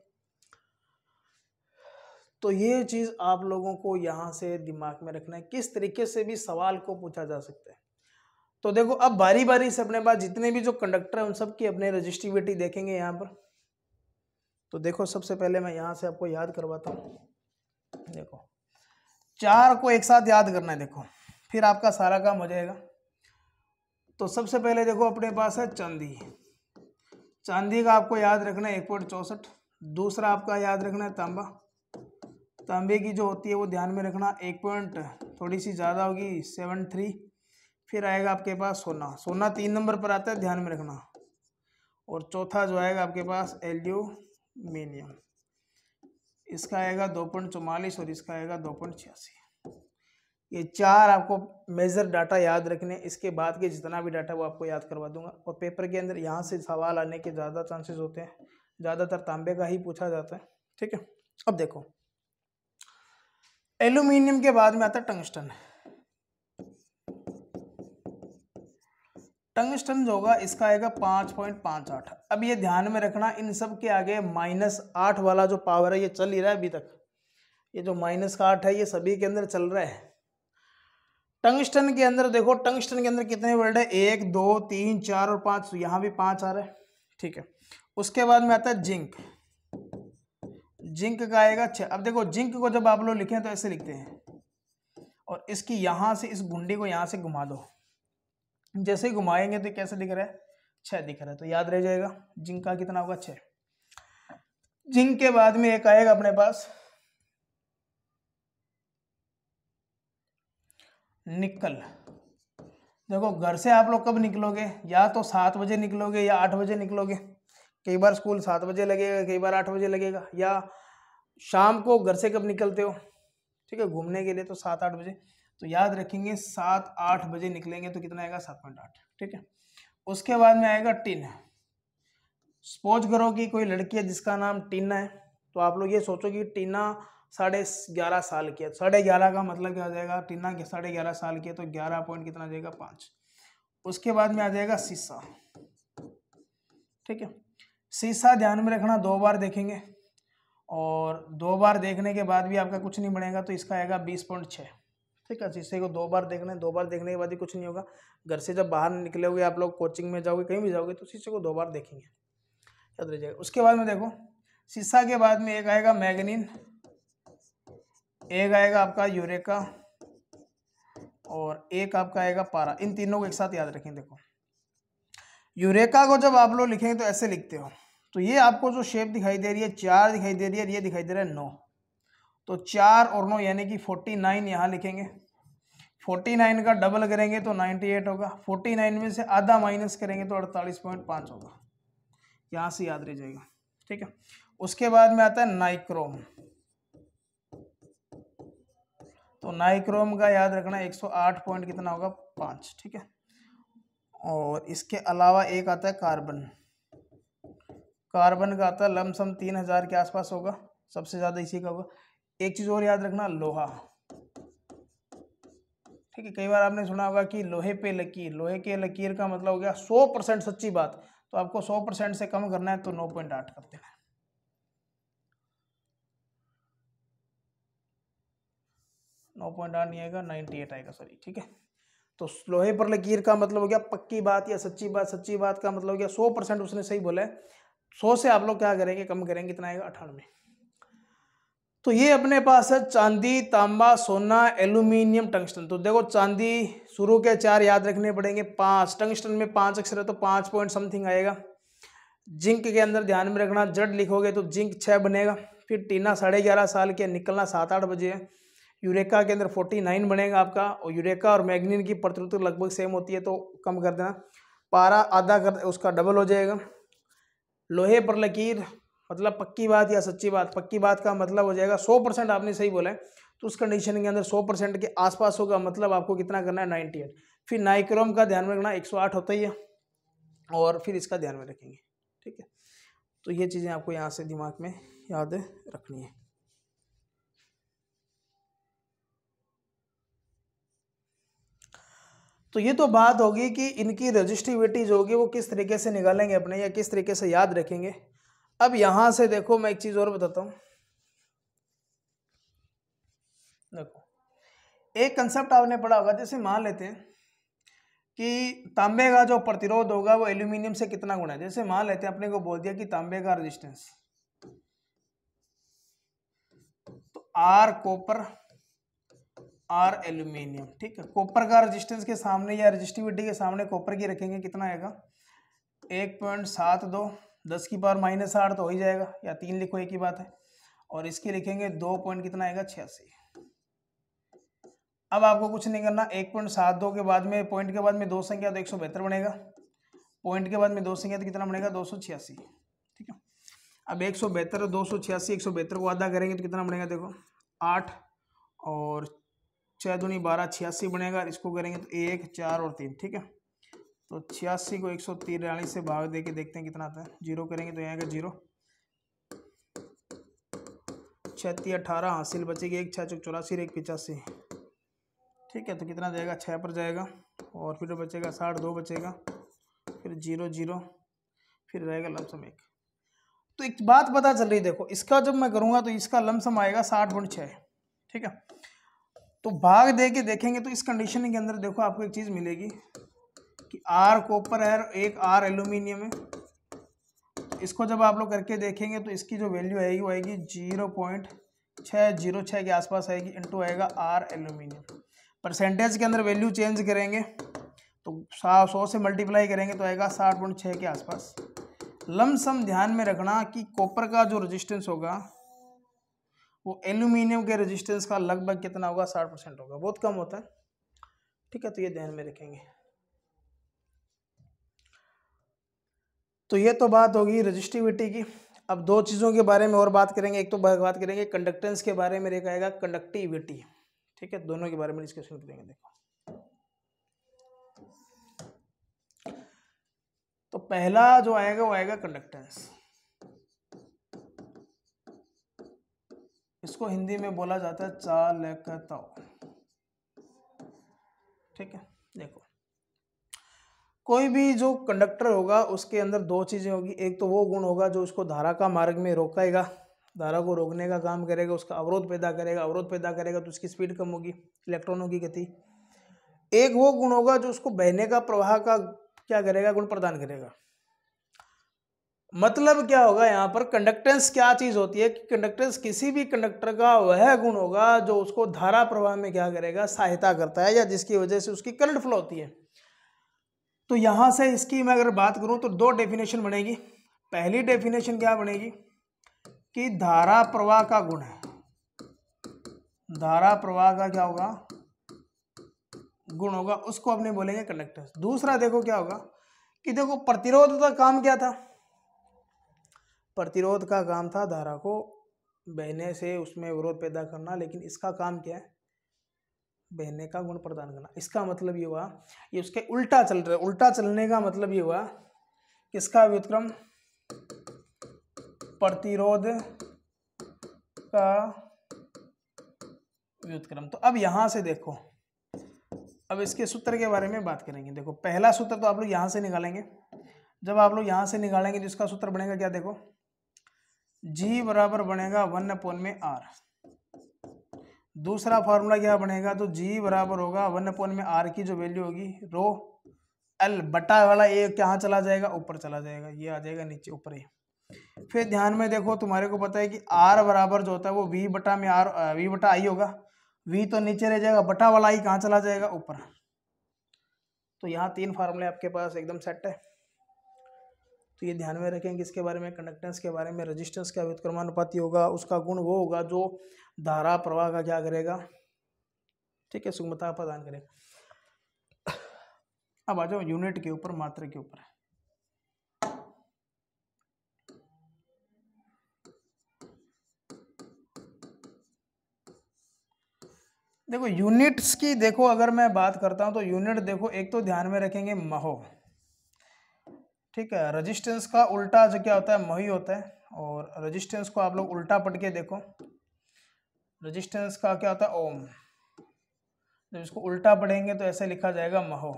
तो ये चीज़ आप लोगों को यहाँ से दिमाग में रखना है किस तरीके से भी सवाल को पूछा जा सकता है तो देखो अब बारी बारी से अपने पास जितने भी जो कंडक्टर हैं उन सब की अपने रजिस्टिविटी देखेंगे यहाँ पर तो देखो सबसे पहले मैं यहाँ से आपको याद करवाता हूँ देखो चार को एक साथ याद करना है देखो फिर आपका सारा काम हो जाएगा तो सबसे पहले देखो अपने पास है चंदी चांदी का आपको याद रखना है एक पॉइंट चौंसठ दूसरा आपका याद रखना है तांबा तांबे की जो होती है वो ध्यान में रखना एक पॉइंट थोड़ी सी ज़्यादा होगी सेवन थ्री फिर आएगा आपके पास सोना सोना तीन नंबर पर आता है ध्यान में रखना और चौथा जो आएगा आपके पास एल्यूमिनियम इसका आएगा दो पॉइंट चौवालीस और इसका आएगा दो पॉइंट छियासी ये चार आपको मेजर डाटा याद रखने इसके बाद के जितना भी डाटा वो आपको याद करवा दूंगा और पेपर के अंदर यहाँ से सवाल आने के ज़्यादा चांसेस होते हैं ज़्यादातर तांबे का ही पूछा जाता है ठीक है अब देखो एल्यूमिनियम के बाद में आता है टंगस्टन टंगस्टन जो होगा इसका आएगा पाँच पॉइंट पाँच आठ अब ये ध्यान में रखना इन सब के आगे माइनस आठ वाला जो पावर है ये चल ही रहा है अभी तक ये जो माइनस का आठ है ये सभी के अंदर चल रहा है टंगस्टन के अंदर देखो टंगस्टन के अंदर कितने वर्ड है एक दो तीन चार और पांच तो यहाँ भी पांच आ रहा है ठीक है उसके बाद में आता है जिंक जिंक का आएगा छह अब देखो जिंक को जब आप लोग लिखे तो ऐसे लिखते हैं और इसकी यहां से इस गुंडी को यहां से घुमा दो जैसे ही घुमाएंगे तो कैसे दिख रहा है छह दिख रहा है तो याद रह जाएगा जिंक का कितना होगा छह जिंक के बाद में एक आएगा अपने पास निकल देखो घर से आप लोग कब निकलोगे या तो सात बजे निकलोगे या आठ बजे निकलोगे कई बार स्कूल सात बजे लगेगा कई बार आठ बजे लगेगा या शाम को घर से कब निकलते हो ठीक है घूमने के लिए तो सात आठ बजे तो याद रखेंगे सात आठ बजे निकलेंगे तो कितना आएगा सात पॉइंट आठ ठीक है उसके बाद में आएगा टिन स्पोज करो कि कोई लड़की है जिसका नाम टीना है तो आप लोग ये सोचो कि टीना साढ़े ग्यारह साल की है तो साढ़े ग्यारह का मतलब क्या हो जाएगा टीना के साढ़े ग्यारह साल की है तो ग्यारह पॉइंट कितना जाएगा पाँच उसके बाद में आ जाएगा सीसा ठीक है सीसा ध्यान में रखना दो बार देखेंगे और दो बार देखने के बाद भी आपका कुछ नहीं बनेगा तो इसका आएगा बीस पॉइंट छः ठीक है शीशे को दो बार देखना है दो बार देखने के बाद ही कुछ नहीं होगा घर से जब बाहर निकलोगे आप लोग कोचिंग में जाओगे कहीं भी जाओगे तो शीशे को दो बार देखेंगे याद रह जाएगा उसके बाद में देखो शीशा के बाद में एक आएगा मैगनिन एक आएगा आपका यूरेका और एक आपका आएगा पारा इन तीनों को एक साथ याद रखें देखो यूरेका को जब आप लोग लिखेंगे तो ऐसे लिखते हो तो ये आपको जो शेप दिखाई दे रही है चार दिखाई दे रही है ये दिखाई दे रहा है नौ तो चार और नौ यानी कि फोर्टी नाइन यहाँ लिखेंगे फोर्टी नाइन का डबल करेंगे तो नाइन्टी एट होगा फोर्टी नाइन में से आधा माइनस करेंगे तो अड़तालीस पॉइंट पाँच होगा यहाँ से याद रह जाएगा ठीक है उसके बाद में आता है नाइक्रोम तो नाइक्रोम का याद रखना 108 पॉइंट कितना होगा पाँच ठीक है और इसके अलावा एक आता है कार्बन कार्बन का आता है लमसम तीन हज़ार के आसपास होगा सबसे ज़्यादा इसी का होगा एक चीज़ और याद रखना लोहा ठीक है कई बार आपने सुना होगा कि लोहे पे लकीर लोहे के लकीर का मतलब हो गया सौ परसेंट सच्ची बात तो आपको सौ परसेंट से कम करना है तो नौ पॉइंट आठ कर देना नौ पॉइंट आठ नहीं आएगा नाइन्टी एट आएगा सॉरी ठीक है तो लोहे पर लकीर का मतलब हो गया पक्की बात या सच्ची बात सच्ची बात का मतलब हो गया सौ परसेंट उसने सही बोला है सौ से आप लोग क्या करेंगे कम करेंगे कितना आएगा अठानवे तो ये अपने पास है चांदी तांबा सोना एल्यूमिनियम टंगस्टन तो देखो चांदी शुरू के चार याद रखने पड़ेंगे पांच टंगस्टन में पांच अक्षर है तो पांच पॉइंट समथिंग आएगा जिंक के अंदर ध्यान में रखना जड लिखोगे तो जिंक छः बनेगा फिर टीना साढ़े ग्यारह साल के निकलना सात आठ बजे है यूरेका के अंदर फोर्टी नाइन बनेगा आपका और यूरेका और मैग्नीन की प्रतिरोधक लगभग सेम होती है तो कम कर देना पारा आधा कर उसका डबल हो जाएगा लोहे पर लकीर मतलब पक्की बात या सच्ची बात पक्की बात का मतलब हो जाएगा सौ परसेंट आपने सही बोला है तो उस कंडीशन के अंदर सौ परसेंट के आसपास होगा मतलब आपको कितना करना है नाइन्टी एट फिर नाइक्रोम का ध्यान में रखना एक सौ आठ होता ही है और फिर इसका ध्यान में रखेंगे ठीक है तो ये चीज़ें आपको यहाँ से दिमाग में याद रखनी है तो ये तो बात होगी कि इनकी रजिस्टिविटी जो होगी वो किस तरीके से निकालेंगे अपने या किस तरीके से याद रखेंगे अब यहाँ से देखो मैं एक चीज़ और बताता हूँ देखो एक कंसेप्ट आपने पढ़ा होगा जैसे मान लेते हैं कि तांबे का जो प्रतिरोध होगा वो एल्यूमिनियम से कितना गुणा है जैसे मान लेते हैं अपने को बोल दिया कि तांबे का रेजिस्टेंस तो आर कॉपर आर एल्यूमिनियम ठीक है कॉपर का रेजिस्टेंस के सामने या रेजिस्टिविटी के सामने कॉपर की रखेंगे कितना आएगा एक पॉइंट सात दो दस की पावर माइनस आठ तो हो ही जाएगा या तीन लिखो एक ही बात है और इसके लिखेंगे दो पॉइंट कितना आएगा छियासी अब आपको कुछ नहीं करना एक पॉइंट सात दो के बाद में पॉइंट के बाद में दो संख्या तो एक सौ बेहतर बनेगा पॉइंट के बाद में दो संख्या तो कितना बनेगा दो सौ छियासी ठीक है अब एक सौ बेहतर दो सौ छियासी एक सौ बेहतर को आधा करेंगे तो कितना बनेगा देखो आठ और छः दूनी बारह छियासी बनेगा इसको करेंगे तो एक चार और तीन ठीक है तो छियासी को एक सौ तिरालीस से भाग दे के देखते हैं कितना आता है जीरो करेंगे तो यहाँ का जीरो छत्ती अठारह हासिल बचेगी एक छः चौक चौरासी एक पिचासी ठीक है तो कितना जाएगा छः पर जाएगा और फिर बचेगा साठ दो बचेगा फिर जीरो जीरो फिर रहेगा लमसम एक तो एक बात पता चल रही देखो इसका जब मैं करूँगा तो इसका लमसम आएगा साठ पॉइंट छः ठीक है तो भाग दे के देखेंगे तो इस कंडीशन के अंदर देखो आपको एक चीज़ मिलेगी कि आर कॉपर है एक आर एल्यूमिनियम है इसको जब आप लोग करके देखेंगे तो इसकी जो वैल्यू आएगी वो आएगी जीरो पॉइंट छः जीरो छः के आसपास आएगी इंटू आएगा आर एल्यूमिनियम परसेंटेज के अंदर वैल्यू चेंज करेंगे तो सा सौ से मल्टीप्लाई करेंगे तो आएगा साठ पॉइंट छः के आसपास लमसम ध्यान में रखना कि कॉपर का जो रजिस्टेंस होगा वो एल्यूमिनियम के रेजिस्टेंस का लगभग कितना होगा साठ परसेंट होगा बहुत कम होता है ठीक है तो ये ध्यान में रखेंगे तो ये तो बात होगी रजिस्टिविटी की अब दो चीज़ों के बारे में और बात करेंगे एक तो बात करेंगे कंडक्टेंस के बारे में एक आएगा कंडक्टिविटी ठीक है दोनों के बारे में डिस्कशन करेंगे देखो तो पहला जो आएगा वो आएगा कंडक्टेंस इसको हिंदी में बोला जाता है चालकता ठीक है देखो कोई भी जो कंडक्टर होगा उसके अंदर दो चीज़ें होगी एक तो वो गुण होगा जो उसको धारा का मार्ग में रोकाएगा धारा को रोकने का काम करेगा उसका अवरोध पैदा करेगा अवरोध पैदा करेगा तो उसकी स्पीड कम होगी इलेक्ट्रॉनों की गति एक वो गुण होगा जो उसको बहने का प्रवाह का क्या करेगा गुण प्रदान करेगा मतलब क्या होगा यहाँ पर कंडक्टेंस क्या चीज़ होती है कि कंडक्टेंस किसी भी कंडक्टर का वह गुण होगा जो उसको धारा प्रवाह में क्या करेगा सहायता करता है या जिसकी वजह से उसकी करंट फ्लो होती है तो यहाँ से इसकी मैं अगर बात करूँ तो दो डेफिनेशन बनेगी पहली डेफिनेशन क्या बनेगी कि धारा प्रवाह का गुण है धारा प्रवाह का क्या होगा गुण होगा उसको अपने बोलेंगे कंडक्टर दूसरा देखो क्या होगा कि देखो प्रतिरोध का काम क्या था प्रतिरोध का काम था धारा को बहने से उसमें विरोध पैदा करना लेकिन इसका काम क्या है बहने का गुण प्रदान करना इसका मतलब ये हुआ ये उसके उल्टा चल रहा है उल्टा चलने का मतलब ये हुआ कि इसका व्युतक्रम प्रतिरोध का व्युतक्रम तो अब यहाँ से देखो अब इसके सूत्र के बारे में बात करेंगे देखो पहला सूत्र तो आप लोग यहाँ से निकालेंगे जब आप लोग यहाँ से निकालेंगे तो इसका सूत्र बनेगा क्या देखो जी बराबर बनेगा वन अपोन में आर दूसरा फार्मूला क्या बनेगा तो जी बराबर होगा वन अपोन में आर की जो वैल्यू होगी रो एल बटा वाला ए कहाँ चला जाएगा ऊपर चला जाएगा ये आ जाएगा नीचे ऊपर ही फिर ध्यान में देखो तुम्हारे को पता है कि आर बराबर जो होता है वो वी बटा में आर वी बटा आई होगा वी तो नीचे रह जाएगा बटा वाला आई कहाँ चला जाएगा ऊपर तो यहाँ तीन फार्मूले आपके पास एकदम सेट है तो ये ध्यान में रखें कि इसके बारे में कंडक्टेंस के बारे में रजिस्टेंस का व्युतक्रमानुपाती होगा उसका गुण वो होगा जो धारा प्रवाह का क्या करेगा ठीक है सुगमता प्रदान करेगा अब आ जाओ यूनिट के ऊपर मात्र के ऊपर देखो यूनिट्स की देखो अगर मैं बात करता हूं तो यूनिट देखो एक तो ध्यान में रखेंगे महो ठीक है रजिस्टेंस का उल्टा जो क्या होता है मही होता है और रजिस्टेंस को आप लोग उल्टा पढ़ के देखो रजिस्टेंस का क्या होता है ओम जब इसको उल्टा पढ़ेंगे तो ऐसे लिखा जाएगा महो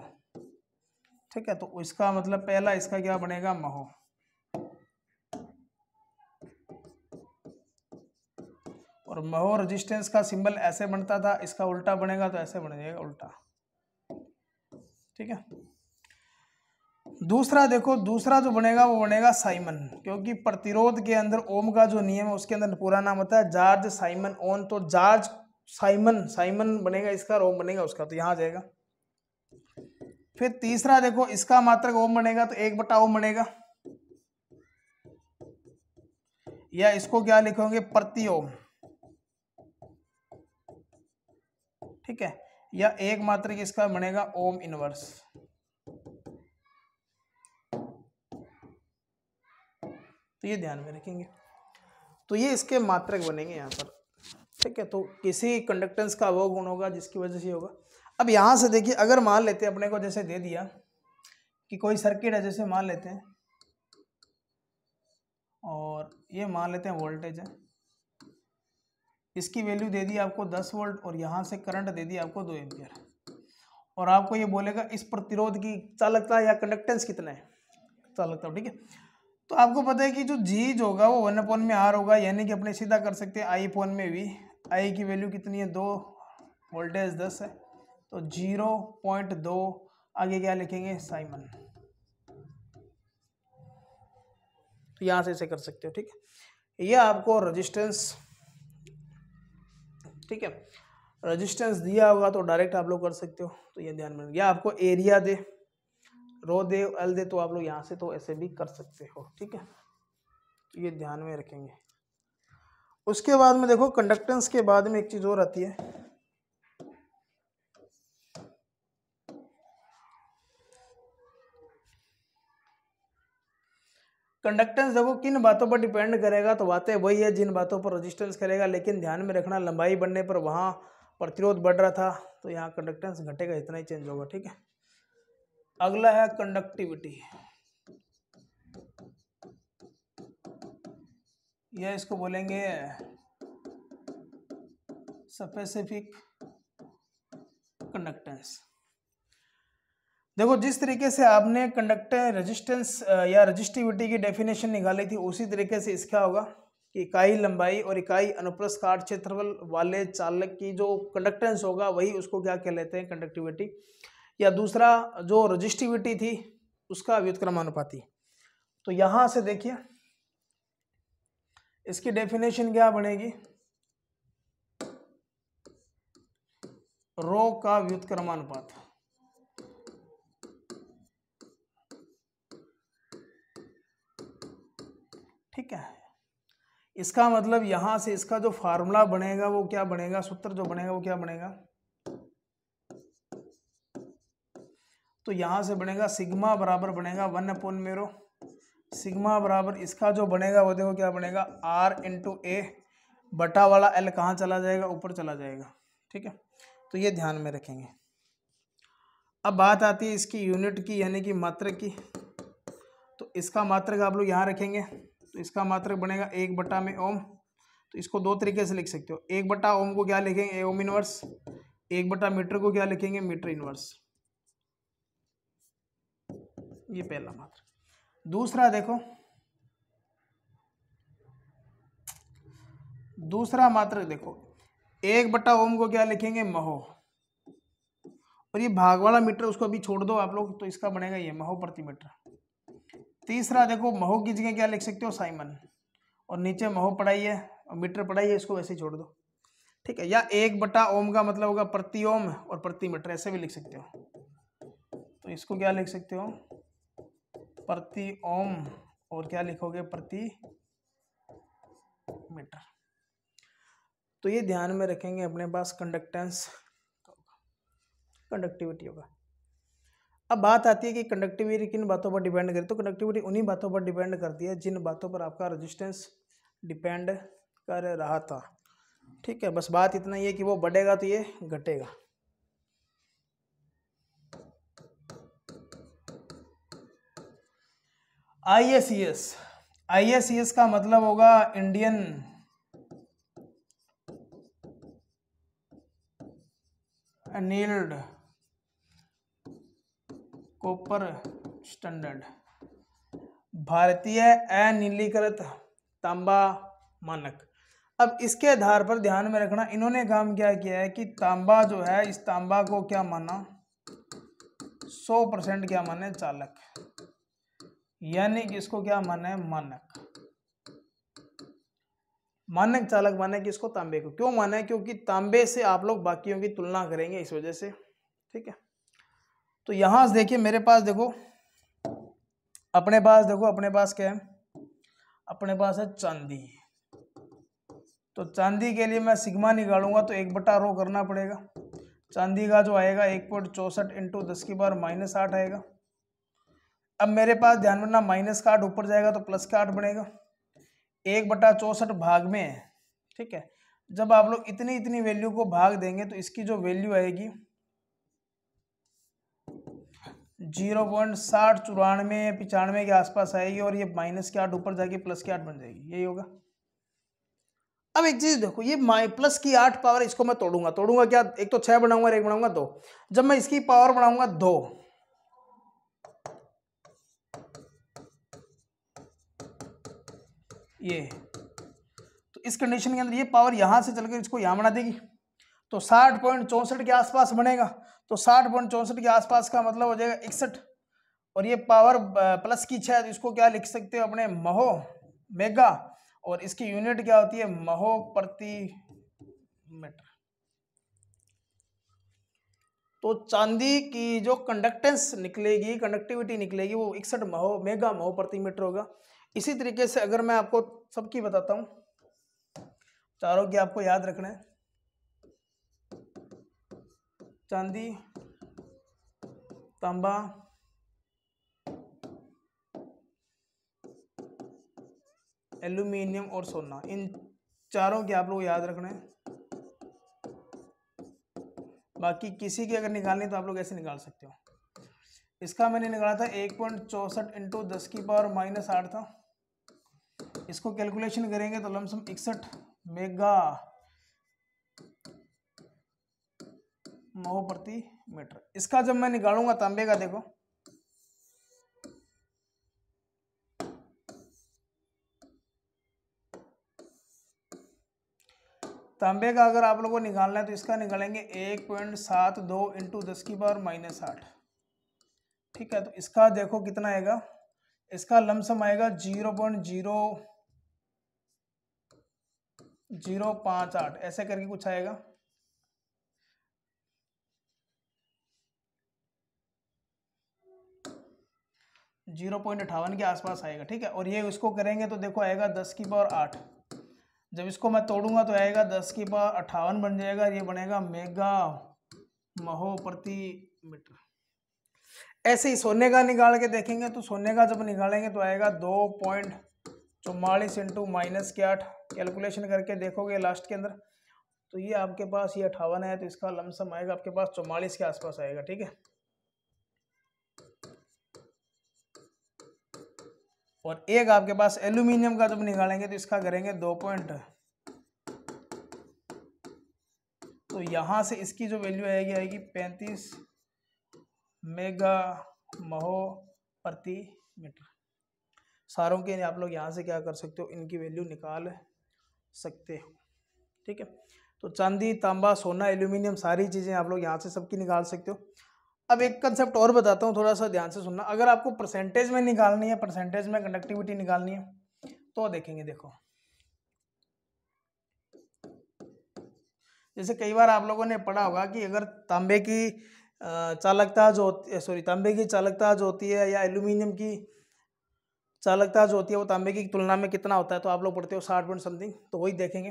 ठीक है तो इसका मतलब पहला इसका क्या बनेगा महो और महो रजिस्टेंस का सिंबल ऐसे बनता था इसका उल्टा बनेगा तो ऐसे बन जाएगा उल्टा ठीक है दूसरा देखो दूसरा जो बनेगा वो बनेगा साइमन क्योंकि प्रतिरोध के अंदर ओम का जो नियम है उसके अंदर पूरा नाम होता है जार्ज साइमन ओन तो जार्ज साइमन साइमन बनेगा इसका ओम बनेगा उसका तो यहाँ जाएगा फिर तीसरा देखो इसका मात्र ओम बनेगा तो एक बटा ओम बनेगा या इसको क्या लिखोगे प्रति ओम ठीक है या एक मात्र इसका बनेगा ओम इनवर्स तो ये ध्यान में रखेंगे तो ये इसके मात्रक बनेंगे यहाँ पर ठीक है तो किसी कंडक्टेंस का वो गुण होगा जिसकी वजह से होगा अब यहाँ से देखिए अगर मान लेते हैं अपने को जैसे दे दिया कि कोई सर्किट है जैसे मान लेते हैं और ये मान लेते हैं वोल्टेज है इसकी वैल्यू दे दी आपको 10 वोल्ट और यहाँ से करंट दे दी आपको दो एम्पियर और आपको ये बोलेगा इस प्रतिरोध की चालकता या कंडक्टेंस कितना है चालकता ठीक है तो आपको पता है कि जो जो होगा वो वन अपॉन में आर होगा यानी कि अपने सीधा कर सकते हैं आई फोन में भी आई की वैल्यू कितनी है दो वोल्टेज दस है तो जीरो पॉइंट दो आगे क्या लिखेंगे साइमन तो यहाँ से इसे कर सकते हो ठीक है ये आपको रजिस्टेंस ठीक है रजिस्टेंस दिया होगा तो डायरेक्ट आप लोग कर सकते हो तो ये ध्यान में या आपको एरिया दे रो दे एल दे तो आप लोग यहाँ से तो ऐसे भी कर सकते हो ठीक है तो ये ध्यान में रखेंगे उसके बाद में देखो कंडक्टेंस के बाद में एक चीज़ और आती है कंडक्टेंस देखो किन बातों पर डिपेंड करेगा तो बातें वही है जिन बातों पर रेजिस्टेंस करेगा लेकिन ध्यान में रखना लंबाई बढ़ने पर वहां प्रतिरोध बढ़ रहा था तो यहाँ कंडक्टेंस घटेगा इतना ही चेंज होगा ठीक है अगला है कंडक्टिविटी या इसको बोलेंगे स्पेसिफिक कंडक्टेंस देखो जिस तरीके से आपने कंडक्टर रेजिस्टेंस या रजिस्टिविटी की डेफिनेशन निकाली थी उसी तरीके से इसका होगा कि इकाई लंबाई और इकाई अनुप्रस्थ काट क्षेत्रफल वाले चालक की जो कंडक्टेंस होगा वही उसको क्या कह लेते हैं कंडक्टिविटी या दूसरा जो रजिस्टिविटी थी उसका व्युतक्रमानुपाती तो यहां से देखिए इसकी डेफिनेशन क्या बनेगी रो का व्युतक्रमानुपात ठीक है इसका मतलब यहां से इसका जो फार्मूला बनेगा वो क्या बनेगा सूत्र जो बनेगा वो क्या बनेगा तो यहाँ से बनेगा सिग्मा बराबर बनेगा वन अपॉन मेरो सिग्मा बराबर इसका जो बनेगा वो देखो क्या बनेगा आर इंटू ए बटा वाला एल कहाँ चला जाएगा ऊपर चला जाएगा ठीक है तो ये ध्यान में रखेंगे अब बात आती है इसकी यूनिट की यानी कि मात्र की तो इसका मात्र आप लोग यहाँ रखेंगे तो इसका मात्र बनेगा एक बटा में ओम तो इसको दो तरीके से लिख सकते हो एक बटा ओम को क्या लिखेंगे ओम इनवर्स एक बटा मीटर को क्या लिखेंगे मीटर इनवर्स ये पहला मात्र दूसरा देखो दूसरा मात्र देखो एक बट्टा ओम को क्या लिखेंगे महो और ये भाग वाला मीटर उसको अभी छोड़ दो आप लोग तो इसका बनेगा ये महो प्रति मीटर तीसरा देखो महो की जगह क्या लिख सकते हो साइमन और नीचे महो पढ़ाइए और मीटर पढ़ाइए इसको वैसे ही छोड़ दो ठीक है या एक बटा ओम का मतलब होगा प्रति ओम और प्रति मीटर ऐसे भी लिख सकते हो तो इसको क्या लिख सकते हो प्रति ओम और क्या लिखोगे प्रति मीटर तो ये ध्यान में रखेंगे अपने पास कंडक्टेंस कंडक्टिविटी होगा अब बात आती है कि कंडक्टिविटी किन बातों पर डिपेंड करे तो कंडक्टिविटी उन्हीं बातों पर डिपेंड करती है जिन बातों पर आपका रेजिस्टेंस डिपेंड कर रहा था ठीक है बस बात इतना ही है कि वो बढ़ेगा तो ये घटेगा आईएसईएस आईएसईएस e e का मतलब होगा इंडियन एनील्ड कॉपर स्टैंडर्ड भारतीय अनिलीकृत तांबा मानक अब इसके आधार पर ध्यान में रखना इन्होंने काम क्या किया है कि तांबा जो है इस तांबा को क्या माना 100 परसेंट क्या माने चालक यानी कि इसको क्या माना है मानक मानक चालक माने कि इसको तांबे को क्यों माने क्योंकि तांबे से आप लोग बाकियों की तुलना करेंगे इस वजह से ठीक है तो यहां से देखिए मेरे पास देखो अपने पास देखो अपने पास क्या है अपने पास है चांदी तो चांदी के लिए मैं सिग्मा निकालूंगा तो एक बटा रो करना पड़ेगा चांदी का जो आएगा एक पॉइंट चौसठ इंटू दस की बार माइनस आठ आएगा अब मेरे पास ध्यान बनना माइनस का आठ ऊपर जाएगा तो प्लस का आठ बनेगा एक बटा चौसठ भाग में है ठीक है जब आप लोग इतनी इतनी वैल्यू को भाग देंगे तो इसकी जो वैल्यू आएगी जीरो पॉइंट साठ चौरानवे पिचानवे के आसपास आएगी और ये माइनस के आठ ऊपर जाके प्लस के आठ बन जाएगी यही होगा अब एक चीज़ देखो ये प्लस की आठ पावर इसको मैं तोड़ूंगा तोड़ूंगा क्या एक तो छह बनाऊंगा एक बनाऊंगा दो जब मैं इसकी पावर बनाऊंगा दो ये तो इस कंडीशन के अंदर ये पावर यहाँ से चलकर इसको यहाँ बना देगी तो साठ पॉइंट चौंसठ के आसपास बनेगा तो साठ पॉइंट चौंसठ के आसपास का मतलब हो जाएगा इकसठ और ये पावर प्लस की छः तो इसको क्या लिख सकते हो अपने महो मेगा और इसकी यूनिट क्या होती है महो प्रति मीटर तो चांदी की जो कंडक्टेंस निकलेगी कंडक्टिविटी निकलेगी वो इकसठ महो मेगा महो प्रति मीटर होगा इसी तरीके से अगर मैं आपको सबकी बताता हूं चारों की आपको याद रखना है चांदी तांबा एल्यूमिनियम और सोना इन चारों के आप लोग याद रखना है बाकी किसी की अगर निकालनी तो आप लोग ऐसे निकाल सकते हो इसका मैंने निकाला था एक पॉइंट चौसठ इंटू दस की पावर माइनस आठ था इसको कैलकुलेशन करेंगे तो लमसम इकसठ मेगा मोह प्रति मीटर इसका जब मैं निकालूंगा तांबे का देखो तांबे का अगर आप लोगों को निकालना है तो इसका निकालेंगे एक पॉइंट सात दो इंटू दस की पावर माइनस आठ ठीक है तो इसका देखो कितना आएगा इसका लमसम आएगा जीरो पॉइंट जीरो जीरो पाँच आठ ऐसे करके कुछ आएगा जीरो पॉइंट अठावन के आसपास आएगा ठीक है और ये इसको करेंगे तो देखो आएगा दस की पावर आठ जब इसको मैं तोड़ूंगा तो आएगा दस की पावर अट्ठावन बन जाएगा ये बनेगा मेगा महो प्रति मीटर ऐसे ही सोने का निकाल के देखेंगे तो सोने का जब निकालेंगे तो आएगा दो पॉइंट चौवालीस इंटू माइनस के आठ कैलकुलेशन करके देखोगे लास्ट के अंदर तो ये आपके पास ये अठावन है तो इसका लमसम आएगा आपके पास चौवालीस के आसपास आएगा ठीक है और एक आपके पास एल्यूमिनियम का जब निकालेंगे तो इसका करेंगे दो पॉइंट तो यहां से इसकी जो वैल्यू आएगी आएगी पैंतीस मेगा महो प्रति मीटर सारों के आप लोग यहाँ से क्या कर सकते हो इनकी वैल्यू निकाल सकते हो ठीक है तो चांदी तांबा सोना एल्यूमिनियम सारी चीज़ें आप लोग यहाँ से सबकी निकाल सकते हो अब एक कंसेप्ट और बताता हूँ थोड़ा सा ध्यान से सुनना अगर आपको परसेंटेज में निकालनी है परसेंटेज में कंडक्टिविटी निकालनी है तो देखेंगे देखो जैसे कई बार आप लोगों ने पढ़ा होगा कि अगर तांबे की चालकता जो सॉरी तांबे की चालकता जो होती है या एल्यूमिनियम की चालकता तो जो होती है वो तांबे की तुलना में कितना होता है तो आप लोग पढ़ते हो साठ पॉइंट समथिंग तो वही देखेंगे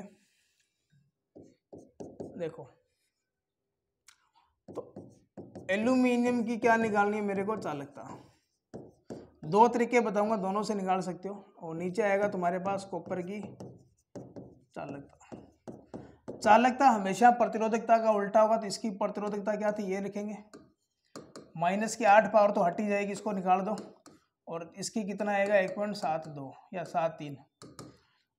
देखो तो एल्यूमिनियम की क्या निकालनी है मेरे को चालकता अच्छा दो तरीके बताऊंगा दोनों से निकाल सकते हो और नीचे आएगा तुम्हारे पास कॉपर की चालकता चालकता हमेशा प्रतिरोधकता का उल्टा होगा तो इसकी प्रतिरोधकता क्या थी ये लिखेंगे माइनस की आठ पावर तो हटी जाएगी इसको निकाल दो और इसकी कितना आएगा एक पॉइंट सात दो या सात तीन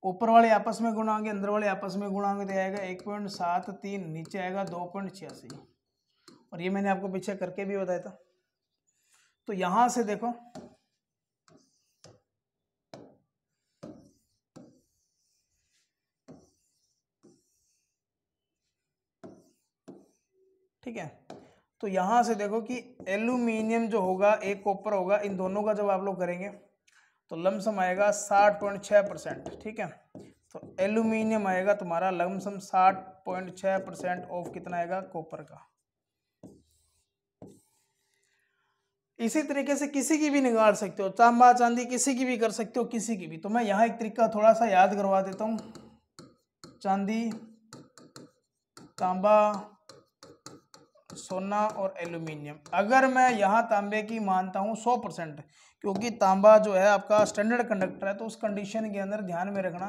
ऊपर वाले आपस में गुणा अंदर वाले आपस में गुणा तो आएगा एक पॉइंट सात तीन नीचे आएगा दो पॉइंट छियासी और ये मैंने आपको पीछे करके भी बताया था तो यहां से देखो ठीक है तो यहाँ से देखो कि एल्यूमिनियम जो होगा एक कॉपर होगा इन दोनों का जब आप लोग करेंगे तो लमसम आएगा साठ पॉइंट छः परसेंट ठीक है तो एल्यूमिनियम आएगा तुम्हारा लमसम साठ पॉइंट छः परसेंट ऑफ कितना आएगा कॉपर का इसी तरीके से किसी की भी निकाल सकते हो तांबा चांदी किसी की भी कर सकते हो किसी की भी तो मैं यहाँ एक तरीका थोड़ा सा याद करवा देता हूँ चांदी तांबा सोना और एल्यूमिनियम अगर मैं यहाँ तांबे की मानता हूँ सौ परसेंट क्योंकि तांबा जो है आपका स्टैंडर्ड कंडक्टर है तो उस कंडीशन के अंदर ध्यान में रखना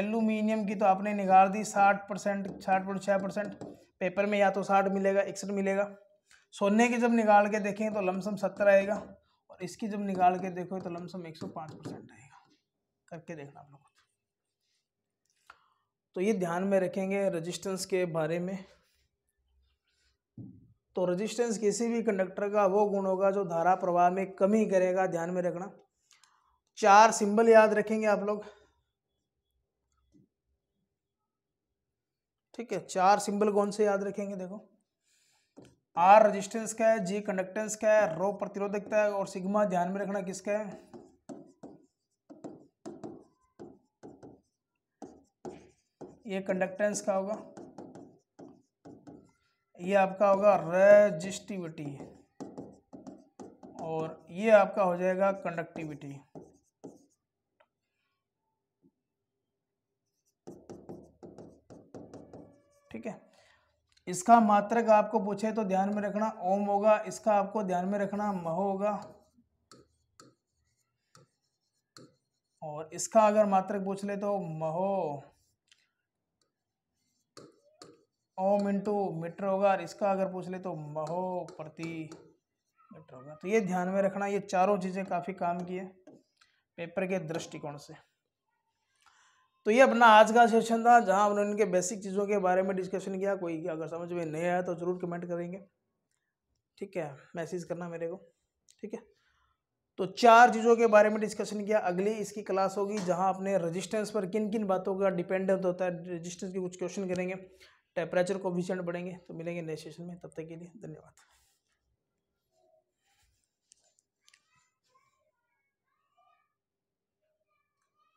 एल्यूमिनियम की तो आपने निकाल दी साठ परसेंट साठ पॉइंट छः परसेंट पेपर में या तो साठ मिलेगा इकसठ मिलेगा सोने की जब निकाल के देखें तो लमसम सत्तर आएगा और इसकी जब निकाल के देखो तो लमसम एक सौ पाँच परसेंट आएगा करके देखना आप लोग तो ये ध्यान में रखेंगे रजिस्टेंस के बारे में तो रेजिस्टेंस किसी भी कंडक्टर का वो गुण होगा जो धारा प्रवाह में कमी करेगा ध्यान में रखना चार सिंबल याद रखेंगे आप लोग ठीक है चार सिंबल कौन से याद रखेंगे देखो आर रेजिस्टेंस का है जी कंडक्टेंस का है रो प्रतिरोधकता है और सिग्मा ध्यान में रखना किसका है ये कंडक्टेंस का होगा ये आपका होगा रेजिस्टिविटी और ये आपका हो जाएगा कंडक्टिविटी ठीक है इसका मात्रक आपको पूछे तो ध्यान में रखना ओम होगा इसका आपको ध्यान में रखना महो होगा और इसका अगर मात्रक पूछ ले तो महो ओम इंटू मीटर होगा और इसका अगर पूछ ले तो महो प्रति मीटर होगा तो ये ध्यान में रखना ये चारों चीज़ें काफ़ी काम की है पेपर के दृष्टिकोण से तो ये अपना आज का सेशन था जहां हमने इनके बेसिक चीज़ों के बारे में डिस्कशन किया कोई अगर समझ में नहीं आया तो ज़रूर कमेंट करेंगे ठीक है मैसेज करना मेरे को ठीक है तो चार चीज़ों के बारे में डिस्कशन किया अगली इसकी क्लास होगी जहां अपने रजिस्टेंस पर किन किन बातों का डिपेंडेंट होता है रजिस्टेंस के कुछ क्वेश्चन करेंगे टेम्परेचर कोफिशियंट बढ़ेंगे तो मिलेंगे नेक्स्ट सेशन में तब तक के लिए धन्यवाद